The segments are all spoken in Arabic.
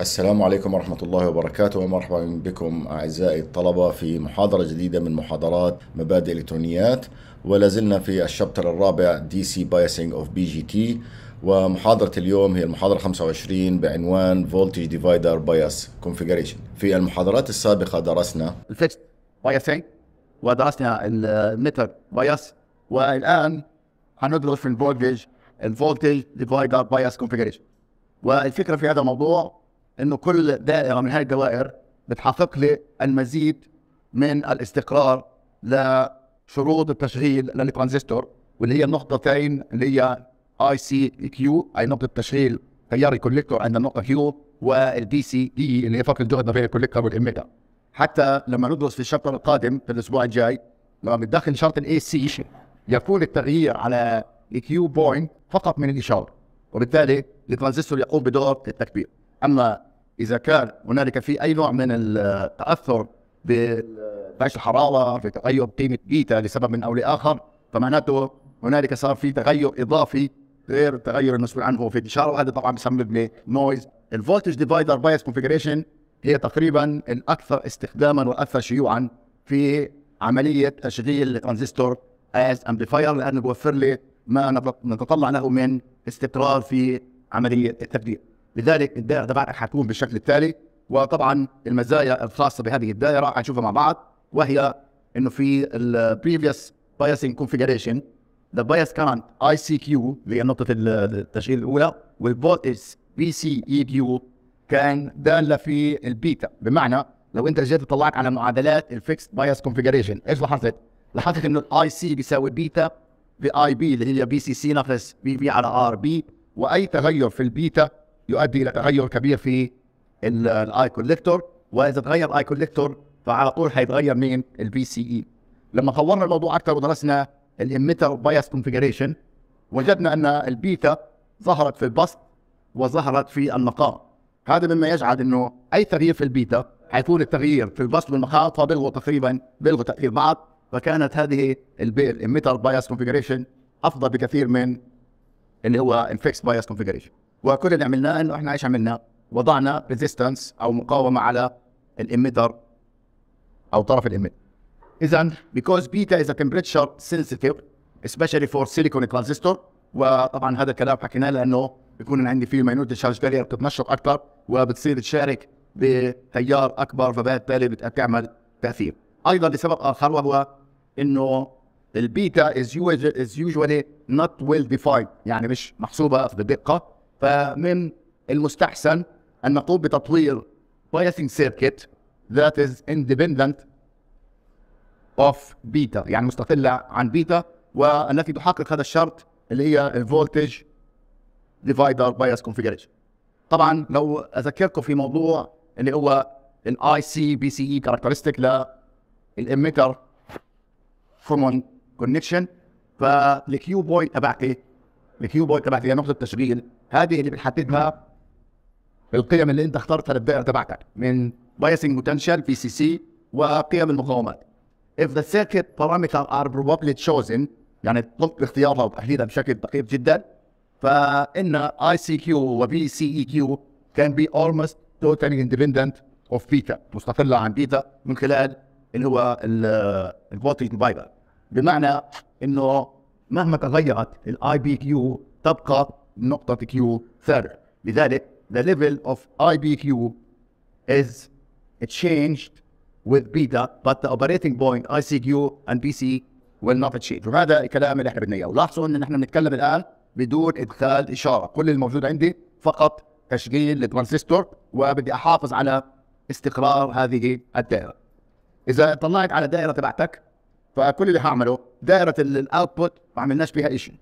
السلام عليكم ورحمة الله وبركاته ومرحبا بكم أعزائي الطلبة في محاضرة جديدة من محاضرات مبادئ الإلكترونيات ولا زلنا في الشابتر الرابع دي سي بايسنج اوف بي جي تي ومحاضرة اليوم هي المحاضرة 25 بعنوان فولتج ديفايدر بايس كونفجريشن في المحاضرات السابقة درسنا الفيكس بايسنج ودرسنا المتر بايس والآن هندرس في الفولتج الفولتج ديفايدر بايس كونفيجريشن والفكرة في هذا الموضوع انه كل دائره من هاي الدوائر بتحقق لي المزيد من الاستقرار لشروط التشغيل للترانزستور واللي هي النقطتين اللي هي اي سي كيو اي نقطه تشغيل تيار الكوليكتور عند النقطه كيو والدي سي دي اللي هي فرق الجهد ما بين الكوليكتور والاميتر حتى لما ندرس في الشابتر القادم في الاسبوع الجاي لما بتدخل شرط الاي سي يكون التغيير على الكيو بوينت فقط من الاشاره وبالتالي الترانزستور يقوم بدور التكبير اما اذا كان هنالك في اي نوع من التاثر ببعث الحراره في تغير قيمه بيتا لسبب من او لاخر فمعناته هنالك صار في تغير اضافي غير التغير المسؤول عنه في الاشاره وهذا طبعا بسبب نويز الفولتج ديفايدر بايس كونفجريشن هي تقريبا الاكثر استخداما والاكثر شيوعا في عمليه تشغيل الترانزستور از امبليفاير لانه بيوفر لي ما نتطلع له من استقرار في عمليه التبديل لذلك الدائره طبعا حتكون بالشكل التالي وطبعا المزايا الخاصه بهذه الدائره حنشوفها مع بعض وهي انه في البريفيوس بايسنج كونفجريشن ذا بايس كارنت اي سي كيو اللي هي نقطه التشغيل الاولى والفولتج بي سي اي كيو كان داله في البيتا بمعنى لو انت جيت طلعت على معادلات الفيكس بايس كونفجريشن ايش لاحظت؟ لاحظت انه الاي سي بيساوي بيتا اي بي اللي هي بي سي سي ناقص بي بي على ار بي واي تغير في البيتا يؤدي الى تغير كبير في الاي كوليكتور واذا تغير الاي كوليكتور فعلى طول هيتغير مين البي سي اي e. لما طورنا الموضوع اكثر ودرسنا الاميتر بايس كونفجريشن وجدنا ان البيتا ظهرت في البسط وظهرت في النقاء هذا مما يجعل انه اي تغيير في البيتا حيكون التغيير في البسط والنقاء فبلغوا تقريبا بلغوا تاثير بعض فكانت هذه الاميتر بايس كونفجريشن افضل بكثير من اللي هو الفيكس بايس كونفجريشن وكل اللي عملناه انه احنا ايش عملنا؟ وضعنا ريزيستنس او مقاومه على الاميتر او طرف الاميتر. اذا بيكوز بيتا از تمبريتشر سنسيتيف سبيشالي فور سيليكون ترانزستور وطبعا هذا الكلام حكيناه لانه بيكون عندي فيه ماينوت شارج بارير بتتنشط اكثر وبتصير تشارك بتيار اكبر فبالتالي بتعمل تاثير. ايضا لسبب اخر وهو انه البيتا از از يوجوالي نوت ويل ديفايند يعني مش محسوبه بدقه فمن المستحسن ان نقوم بتطوير بايسنج سيركت ذات از اندبندنت اوف بيتا يعني مستقله عن بيتا والتي تحقق هذا الشرط اللي هي الفولتج ديفايدر بايس كونفيجريشن طبعا لو اذكركم في موضوع اللي هو الاي سي بي سي اي كاركترستيك للاميتر كومون كونكشن فالكيو بوينت تبعتي الكيو بوينت تبعتي هي نقطه تشغيل هذه اللي بنحددها القيم اللي انت اخترتها للدائره تبعتك من بايسنج بوتنشال في سي سي وقيم المقاومات. If the circuit parameter are probably chosen يعني قمت باختيارها وتحديدها بشكل دقيق جدا فان اي سي كيو وبي سي اي كيو كان بي almost totally independent of بيتا مستقله عن بيتا من خلال اللي هو الفولتج ديفايدر بمعنى انه مهما تغيرت الاي بي كيو تبقى نقطة Q ثابت لذلك the level of IBQ is changed with beta but the operating point ICQ and BC will not change وهذا الكلام اللي احنا بدنا اياه ولاحظوا ان نحن بنتكلم الان بدون ادخال اشاره كل الموجود عندي فقط تشغيل الترانزستور وبدي احافظ على استقرار هذه الدائره اذا طلعت على الدائره تبعتك فكل اللي هعمله دائره الاوتبوت ما عملناش بها شيء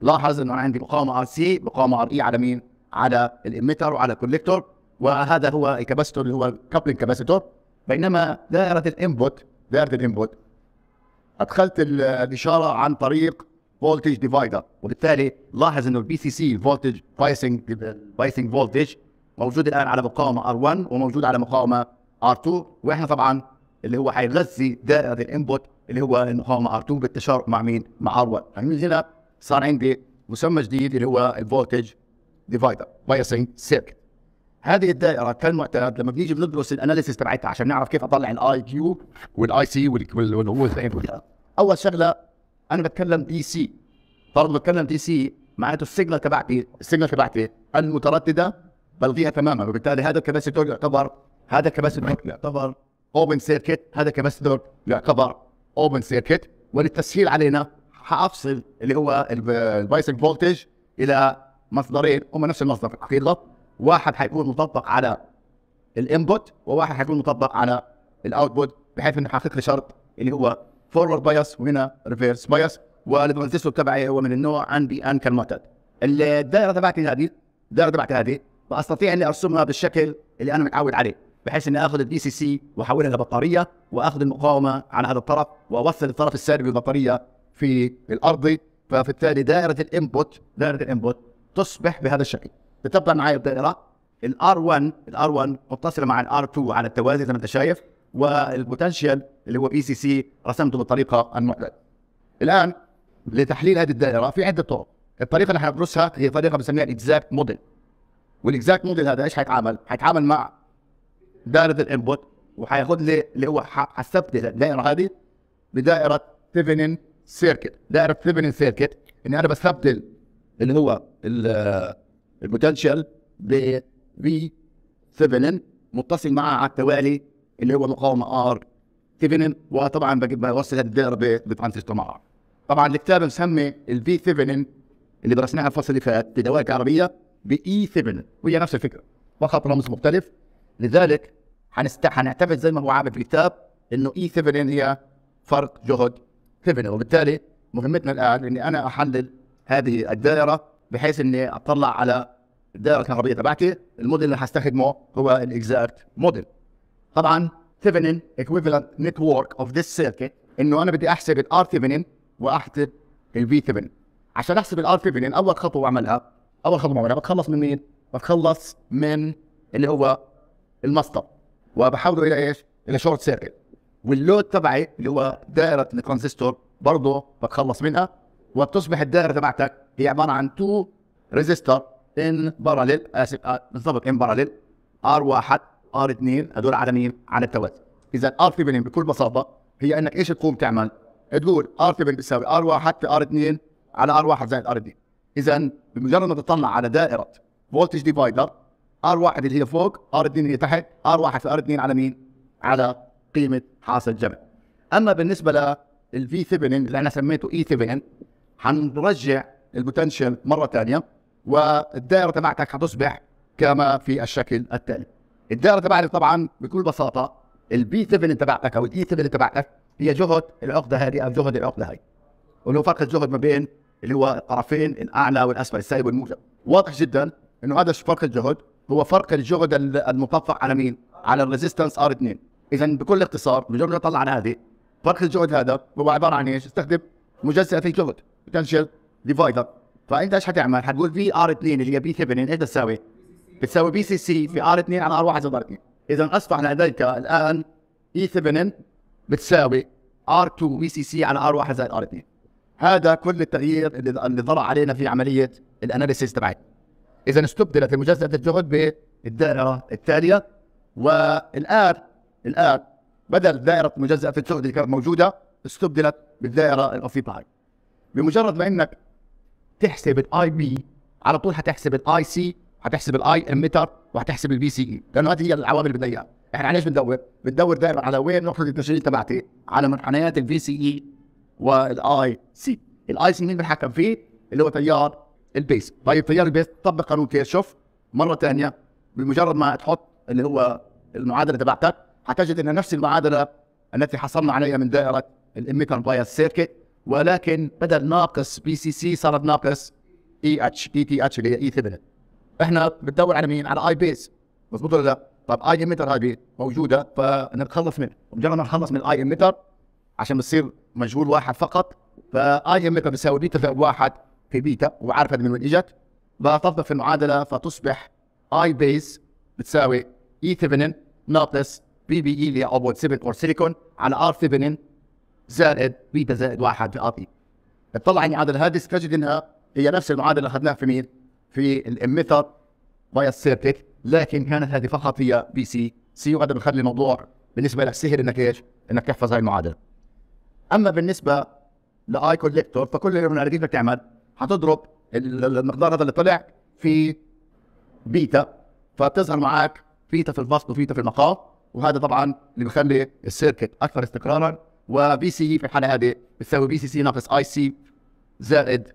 لاحظ انه انا عندي مقاومه ار سي مقاومه ار اي e على مين؟ على الاميتر وعلى الكوليكتور وهذا هو الكاباسيتور اللي هو الكابلنج كاباسيتور بينما دائره الانبوت دائره الانبوت ادخلت الاشاره عن طريق فولتج ديفايدر وبالتالي لاحظ انه البي سي سي الفولتج بايسنج بايسنج فولتج موجود الان على مقاومه ار 1 وموجود على مقاومه ار 2 واحنا طبعا اللي هو حيغذي دائره الانبوت اللي هو المقاومه ار 2 بالتشارك مع مين؟ مع ار 1 فمن هنا صار عندي مسمى جديد اللي هو الفولتج ديفايدر بايسنج سيركت هذه الدائره كالمعتاد لما بنيجي بندرس الاناليسيس تبعتها عشان نعرف كيف اطلع الاي كيو والاي سي والهو اول شغله انا بتكلم دي سي فرض بتكلم دي سي معناته السيجنال تبعتي السيجنال تبعتي المتردده بلغيها تماما وبالتالي هذا الكباسيتور يعتبر هذا الكباسيتور يعتبر اوبن سيركت هذا الكباسيتور يعتبر اوبن سيركت وللتسهيل علينا حافصل اللي هو البايسنج فولتج الى مصدرين هم نفس المصدر في الحقيقه واحد حيكون مطبق على الانبوت وواحد حيكون مطبق على الاوتبوت بحيث انه حقق لي شرط اللي هو فورورد بايس وهنا ريفيرس بايس والترانزستور تبعي هو من النوع عندي ان كالمعتاد الدائره تبعتي هذه الدائره تبعتي هذه فاستطيع اني ارسمها بالشكل اللي انا متعود عليه بحيث اني اخذ الدي سي سي واحولها لبطاريه واخذ المقاومه على هذا الطرف واوصل الطرف السلبي بالبطاريه في الارضي فبالتالي دائره الانبوت دائره الانبوت تصبح بهذا الشكل تتبع معي الدائره الار 1 الار 1 متصله مع الار 2 على التوازي زي ما انت شايف والبوتنشال اللي هو بي سي سي رسمته بالطريقه المعتاده. الان لتحليل هذه الدائره في عده طرق. الطريقه اللي حندرسها هي طريقه بنسميها الاكزاكت موديل. والاكزاكت موديل هذا ايش حيتعامل؟ حيتعامل مع دائره الانبوت وحياخذ لي اللي هو حسبت الدائره هذه بدائره ثيفنين سيركت دائره ثيفنين سيركت اني انا بستبدل اللي هو البوتنشال ب في ثيفنين متصل معها على التوالي اللي هو مقاومه ار ثيفنين وطبعا بوصل هذه الدائره بترانزستور مع ار طبعا الكتاب مسمي الفي ثيفنين اللي درسناها الفصل اللي فات في دوائر كهربيه باي e ثيفنين وهي نفس الفكره فقط رمز مختلف لذلك هنست... هنعتمد زي ما هو عامل في الكتاب انه اي e ثيفنين هي فرق جهد تبني وبالتالي مهمتنا الان اني انا احلل هذه الدائره بحيث اني اطلع على الدائره الكهربائيه تبعتي الموديل اللي هستخدمه هو الاكزاكت موديل طبعا ثيفنين ايكويفالنت نتورك اوف ذيس سيركت انه انا بدي احسب الار ثيفنين واحسب الفي ثيفنين عشان احسب الار ثيفنين اول خطوه بعملها اول خطوه بعملها بتخلص من مين؟ بتخلص من اللي هو المصدر وبحوله الى ايش؟ الى شورت سيركت واللود تبعي اللي هو دائره الترانزستور برضه بتخلص منها وبتصبح الدائره تبعتك هي عباره عن تو ريزيستور ان باراليل اسف آه، بالضبط ان باراليل ار 1 ار 2 هدول على مين؟ على التوازي اذا ار 7 بكل بساطه هي انك ايش تقوم تعمل؟ تقول ار 7 بتساوي ار 1 في ار 2 على ار 1 زائد ار 2 اذا بمجرد ما تطلع على دائره فولتج ديفايدر ار 1 اللي هي فوق ار 2 اللي هي تحت ار 1 في ار 2 على مين؟ على قيمه حاصل الجمع. اما بالنسبه للفي ثيفنين اللي انا سميته اي e ثيفنين حنرجع البوتنشال مره ثانيه والدائره تبعتك حتصبح كما في الشكل التالي. الدائره تبعتك طبعا بكل بساطه البي ثيفنين تبعتك او الاي e ثيفنين تبعتك هي جهد العقده هذه او جهد العقده هاي. ولو فرق الجهد ما بين اللي هو الطرفين الاعلى والاسفل السالب والموجب واضح جدا انه هذا فرق الجهد هو فرق الجهد المطفق على مين؟ على الريزيستنس ار 2 اذا بكل اختصار بمجرد ما نطلع على هذه فرق الجهد هذا هو عباره عن ايش؟ استخدم مجزئه الجهد بوتنشال ديفايدر فانت ايش حتعمل؟ حتقول في ار 2 اللي هي بي 7 ايش بتساوي؟ بتساوي بي سي سي في ار 2 على ار 1 زائد ار 2 اذا اصبح لديك الان e اي 7 بتساوي ار 2 بي سي سي على ار 1 زائد ار 2 هذا كل التغيير اللي, اللي ضرع علينا في عمليه الاناليسيس تبعي اذا استبدلت مجزئه الجهد بالدائره التاليه والان الان بدل دائره مجزأه في السعودي اللي كانت موجوده استبدلت بالدائره الاوفي باي بمجرد ما انك تحسب الاي بي على طول حتحسب الاي سي حتحسب الاي اميتر وحتحسب البي سي اي e. لانه هذه هي العوامل اللي بدنا اياها احنا على ايش بندور؟ بندور دائما على وين نقطه التشغيل تبعتي على منحنيات البي سي اي e والاي سي الاي سي مين بنحكم فيه؟ اللي هو تيار البيس طيب تيار البيس طبق قانون كيرشوف مره ثانيه بمجرد ما تحط اللي هو المعادله تبعتك هتجد ان نفس المعادله التي حصلنا عليها من دائره الاميتر بايس سيركت ولكن بدل ناقص بي سي سي صارت ناقص اي اتش اي تي اتش اللي هي اي e ثيبلت احنا بندور على مين؟ على اي بيس مضبوط ولا لا؟ طب اي اميتر هاي موجوده فنتخلص منها مجرد ما نخلص من الاي اميتر عشان بتصير مجهول واحد فقط فاي اميتر بيساوي بيتا في واحد في بيتا وعارف من وين اجت بطبق في المعادله فتصبح اي بيس بتساوي اي e ثبنن ناقص بي بي اي اللي اوبوت 7 اور سيليكون على ار 7 زائد بيتا زائد 1 في ار بي اطلع يعني معادله هذه تجد انها هي نفس المعادله اللي اخذناها في مين؟ في الميثود باي السيرتك لكن كانت هذه فقط هي بي سي سي وهذا بخلي الموضوع بالنسبه لك سهل انك ايش؟ انك تحفظ هاي المعادله. اما بالنسبه لاي كوليكتور فكل اللي بنعرفين بدك تعمل حتضرب المقدار هذا اللي طلع في بيتا فبتظهر معك بيتا في الفصل وبيتا في المقام وهذا طبعا اللي بخلي السيركت اكثر استقرارا وبي سي e في الحاله هذه بتساوي بي سي سي ناقص اي سي زائد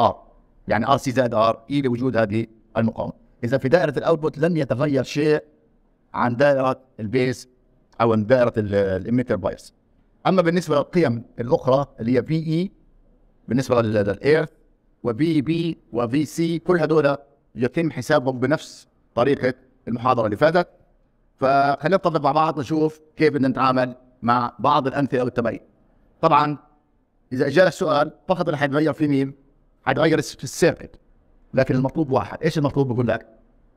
ار يعني ار سي زائد ار اي e لوجود هذه المقاومه اذا في دائره الاوتبوت لن يتغير شيء عن دائره البيس او عن دائره الاميتر بايس اما بالنسبه للقيم الاخرى اللي هي في اي e، بالنسبه للايرث وبي بي وفي سي كل هذول يتم حسابهم بنفس طريقه المحاضره اللي فاتت فخلينا نتفق مع بعض نشوف كيف بدنا نتعامل مع بعض الامثله والتبعين طبعا اذا اجانا السؤال فقط اللي حيتغير في مين؟ حيتغير في السيركت لكن المطلوب واحد ايش المطلوب بقول لك؟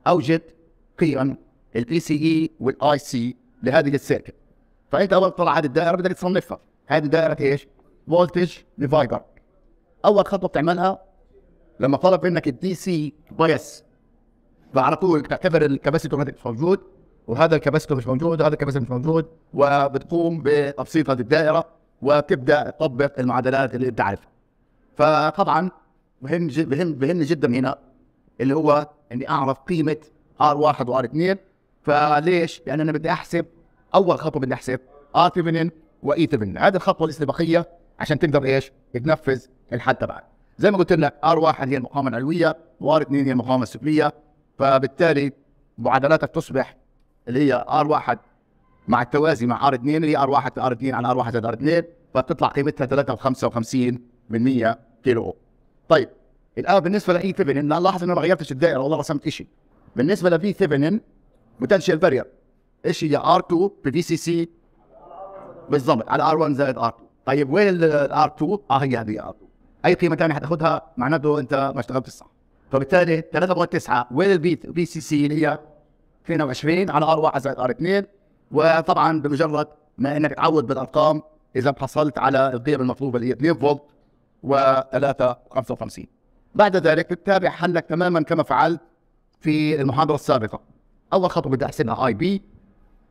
اوجد قيم الاي سي اي e والاي سي لهذه السيركت فانت اول طلع هذه الدائره بدك تصنفها هذه دائره ايش؟ فولتج ديفايدر اول خطوه بتعملها لما طلب منك الدي سي بايس فعلى طول تعتبر الكباسيتور موجود وهذا الكباسيتور مش موجود وهذا الكباسيتور مش موجود وبتقوم بتبسيط هذه الدائره وبتبدا تطبق المعادلات اللي انت عارفها. فطبعا مهم مهم مهم جدا هنا اللي هو اني اعرف قيمه ار1 وار2 فليش؟ لان انا بدي احسب اول خطوه بدي احسب ار8 واي8 هذه الخطوه الاستباقيه عشان تقدر ايش؟ تنفذ الحد تبعك. زي ما قلت لك ار1 هي المقاومه العلويه وار2 هي المقاومه السفليه فبالتالي معادلاتك تصبح اللي هي ار 1 مع التوازي مع ار 2 اللي هي ار 1 ار 2 على ار 1 زائد ار 2 فبتطلع قيمتها 355 من 100 كيلو اوم. طيب الان بالنسبه لاي ثيفنن لاحظ انه ما غيرتش الدائره والله رسمت شيء بالنسبه لفي ثيفنن بوتنشال بارير ايش هي ار 2 في سي سي بالضبط على ار 1 زائد ار 2 طيب وين الار 2 اه هي هذه ار 2 اي قيمه ثانيه حتاخذها معناته انت ما اشتغلت صح فبالتالي 3.9 وين البي سي سي اللي هي 22 على ار 1 زائد ار 2 وطبعا بمجرد ما انك تعوض بالارقام اذا حصلت على القيم المطلوبه اللي هي 2 فولت و355 بعد ذلك بتتابع حلك تماما كما فعلت في المحاضره السابقه اول خطوه بدي احسبها اي بي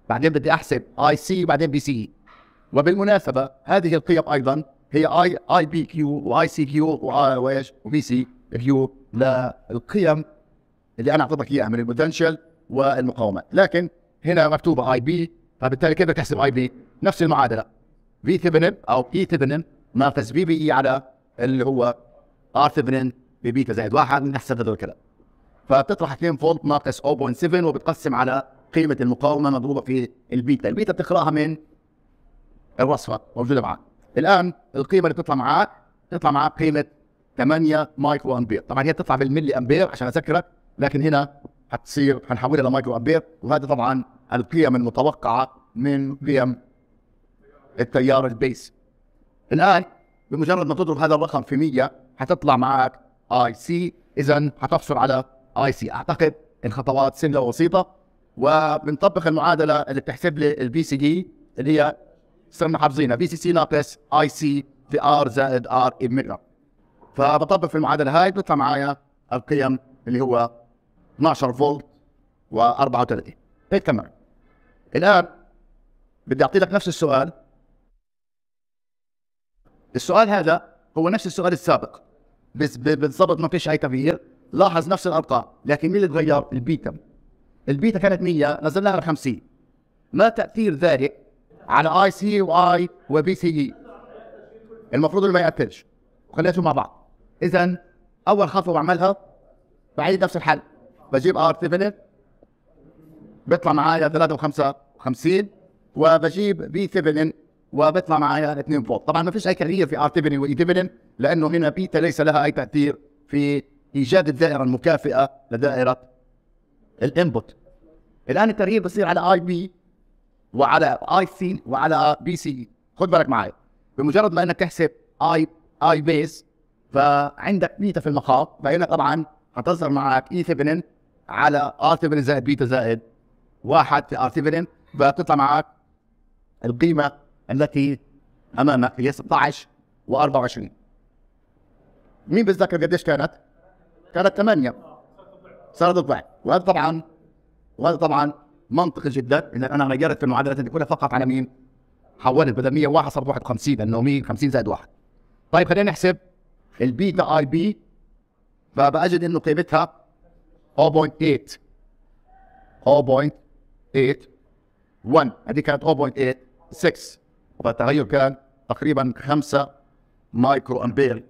بعدين بدي احسب اي سي وبعدين بي سي e. وبالمناسبه هذه القيم ايضا هي اي اي بي كيو واي سي كيو وايش وبي سي كيو e. للقيم اللي انا اعطيتك اياها من البوتنشال والمقاومات لكن هنا مكتوبه اي بي فبالتالي كيف تحسب اي بي؟ نفس المعادله في ثيفنين او اي ثيفنين ناقص في بي اي على اللي هو ار ثيفنين بي زائد واحد نحسب هذول الكلام فبتطرح 2 فولت ناقص 0.7 وبتقسم على قيمه المقاومه مضروبه في البيتا، البيتا بتقراها من الوصفه موجوده معك. الان القيمه اللي بتطلع معك تطلع معك قيمه 8 مايكرو امبير، طبعا هي بتطلع بالملي امبير عشان اذكرك لكن هنا حتصير حنحولها لمايكرو امبير وهذا طبعا القيم المتوقعه من قيم التيار البيس الان بمجرد ما تضرب هذا الرقم في 100 حتطلع معك اي سي اذا حتحصل على اي سي اعتقد الخطوات سهله وبسيطه وبنطبق المعادله اللي بتحسب لي البي سي دي اللي هي صرنا حافظينها بي سي سي ناقص اي سي في ار زائد ار اميرا فبطبق في المعادله هاي بتطلع معايا القيم اللي هو 12 فولت و34 هيك تمام الان بدي اعطي لك نفس السؤال السؤال هذا هو نفس السؤال السابق بس بالضبط ما فيش اي تغيير لاحظ نفس الارقام لكن مين اللي تغير البيتا البيتا كانت 100 نزلناها ل 50 ما تاثير ذلك على اي سي واي وبي سي اي المفروض انه ما ياثرش وخليته مع بعض اذا اول خطوه بعملها بعيد نفس الحل بجيب ار 7 بيطلع معايا 53 وبجيب بي 7 وبيطلع معايا 2 فولت طبعا ما فيش اي تغيير في ار 7 واي 7 لانه هنا بيتا ليس لها اي تاثير في ايجاد الدائره المكافئه لدائره الانبوت الان التغيير بصير على اي بي وعلى اي سي وعلى بي سي e. خد بالك معي بمجرد ما انك تحسب اي اي بيس فعندك بيتا في المخاط فهنا طبعا هتظهر معك اي 7 على ار زائد بيتا زائد واحد في ار فتطلع معك القيمه التي امامك هي 16 و24 مين بتذكر قديش كانت؟ كانت 8 صارت الضعف وهذا طبعا وهذا طبعا منطقي جدا ان انا غيرت في المعادلات اللي كلها فقط على مين؟ حولت بدل 101 صارت 51 لانه 150 زائد 1 طيب خلينا نحسب البيتا اي بي فبجد انه قيمتها 0.8 0.81 هذه كانت 0.86 فالتغير كان تقريبا 5 مايكرو امبير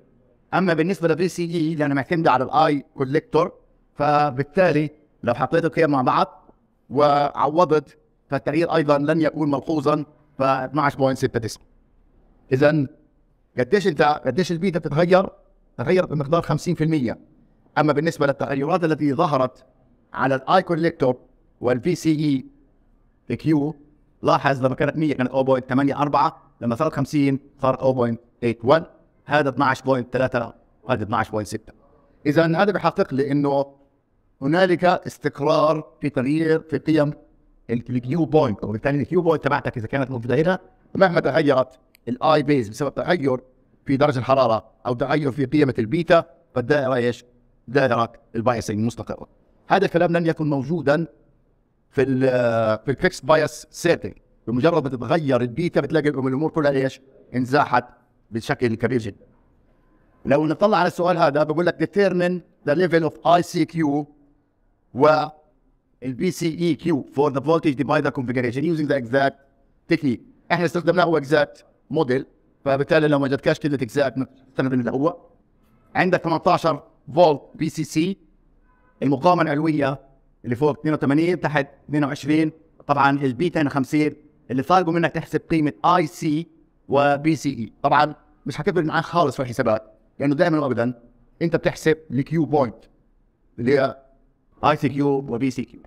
اما بالنسبه للفي سي اي لانه معتمد على الاي كوليكتور فبالتالي لو حطيت القيم مع بعض وعوضت فالتغيير ايضا لن يكون ملحوظا ف 12.69 اذا قديش انت قديش البيتا بتتغير؟ تغيرت بمقدار 50% اما بالنسبه للتغيرات التي ظهرت على الاي كوليكتور والفي سي اي كيو لاحظ لما كانت 100 كانت 0.84 لما صارت 50 صارت 0.81 هذا 12.3 وهذا 12.6 اذا هذا بحقق لي انه هنالك استقرار في تغيير في قيم الكيو بوينت وبالتالي الكيو بوينت تبعتك اذا كانت متغيره مهما تغيرت الاي بيز بسبب تغير في درجه الحراره او تغير في قيمه البيتا فالدائره ايش؟ دائره البايسنج المستقره هذا الكلام لم يكن موجودا في الـ في الفيكس بايس سيتنج بمجرد ما تتغير البيتا بتلاقي الامور كلها ايش؟ انزاحت بشكل كبير جدا. لو نطلع على السؤال هذا بقول لك determine the level of ICQ و البي سي اي كيو for the voltage divider configuration using the exact technique. احنا استخدمناه هو exact model فبالتالي لو ما جاتكش كلمه exact نستخدم اللي هو عندك 18 فولت بي سي سي المقاومه العلويه اللي فوق 82 تحت 22 طبعا البي 52 اللي طالبوا منك تحسب قيمه اي سي وبي سي اي طبعا مش حكبر معاك خالص في الحسابات لانه دائما وابدا انت بتحسب الكيو بوينت اللي هي اي سي كيو وبي سي كيو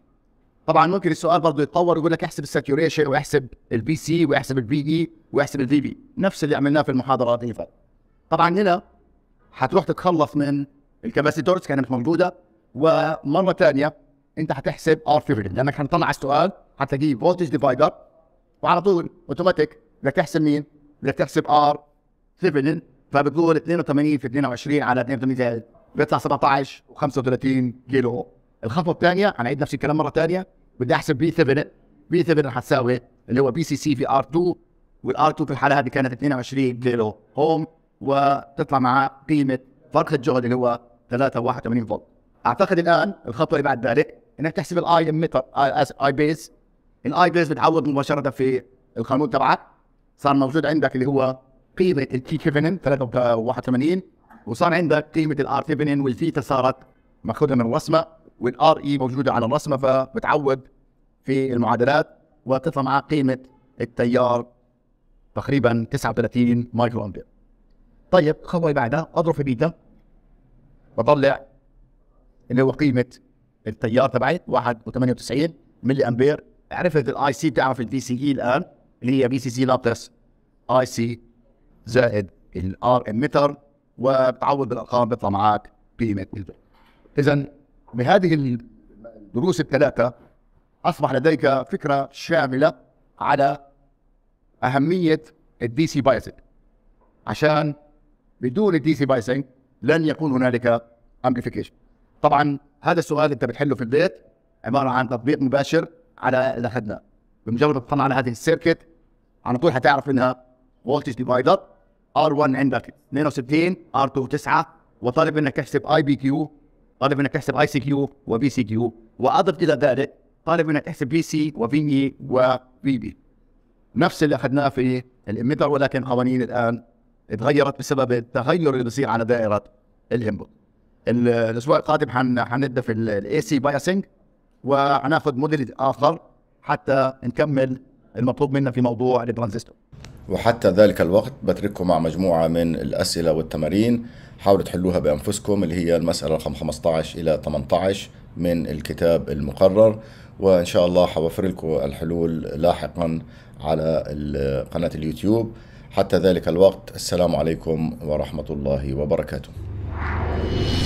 طبعا ممكن السؤال برضه يتطور ويقول لك احسب الساتوريشن واحسب البي سي e واحسب البي اي e واحسب الفي بي نفس اللي عملناه في المحاضرات اللي فاتت طبعا هنا هتروح تتخلص من الكباسيتورز كانت موجوده ومره ثانيه انت هتحسب ار فيفرنت لانك هنطلع السؤال هتلاقيه فولتج ديفايدر وعلى طول اوتوماتيك بدك تحسب مين؟ بدك تحسب ار ثيفلين فبتقول 82 في 22 على 82 زائد بيطلع 17 و35 كيلو الخطوه الثانيه هنعيد نفس الكلام مره ثانيه بدي احسب بي ثيفلين بي ثيفلين هتساوي اللي هو بي سي سي في ار 2 والار 2 في الحاله هذه كانت 22 كيلو هوم وتطلع معاه قيمه فرق الجهد اللي هو 381 فولت اعتقد الان الخطوه اللي بعد ذلك انك تحسب الاي متر اي بيز الاي بيز بتعوض مباشره في القانون تبعك صار موجود عندك اللي هو قيمه التي كيفنن 381 وصار عندك قيمه الار تيفنن والثيتا صارت ماخوذه من الرسمه والار اي e موجوده على الرسمه فبتعوض في المعادلات وتطلع معك قيمه التيار تقريبا 39 مايكرو امبير طيب الخطوه اللي بعدها اضرب في بيتا بطلع اللي هو قيمه التيار تبعي 1.98 ملي امبير عرفت الاي سي بتعرف البي سي اي الان اللي هي بي سي سي ناقص اي سي زائد الار ام متر وبتعوض بالارقام بيطلع معك قيمه اذا بهذه الدروس الثلاثه اصبح لديك فكره شامله على اهميه الدي سي بايسنج عشان بدون الدي سي بايسنج لن يكون هنالك امبليفيكيشن طبعا هذا السؤال انت بتحله في البيت عباره عن تطبيق مباشر على لحدنا بمجرد ما تطلع على هذه السيركت على طول حتعرف انها فولتج ديفايدر ار1 عندك 62 ار2 9 وطالب انك تحسب اي بي كيو طالب انك تحسب اي سي كيو وبي سي كيو واضف الى ذلك طالب انك تحسب بي سي وفي اي وبي بي نفس اللي اخذناه في الاميتر ولكن قوانين الان اتغيرت بسبب التغير اللي بصير على دائره الانبوت الاسبوع القادم حنبدا في الاي سي بايسنج وحناخذ موديل اخر حتى نكمل المطلوب منا في موضوع الترانزستور وحتى ذلك الوقت بترككم مع مجموعة من الأسئلة والتمارين حاولوا تحلوها بأنفسكم اللي هي المسألة رقم 15 إلى 18 من الكتاب المقرر وإن شاء الله حوفر لكم الحلول لاحقا على قناة اليوتيوب حتى ذلك الوقت السلام عليكم ورحمه الله وبركاته